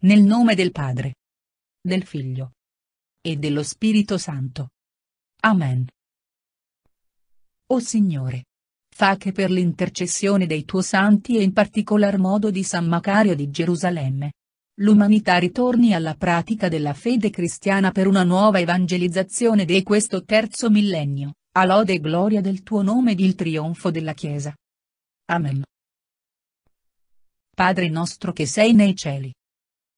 Nel nome del Padre. Del Figlio. E dello Spirito Santo. Amen. O Signore. Fa che per l'intercessione dei tuoi santi e in particolar modo di San Macario di Gerusalemme. L'umanità ritorni alla pratica della fede cristiana per una nuova evangelizzazione di questo terzo millennio, a lode e gloria del tuo nome ed il trionfo della Chiesa. Amen. Padre nostro che sei nei cieli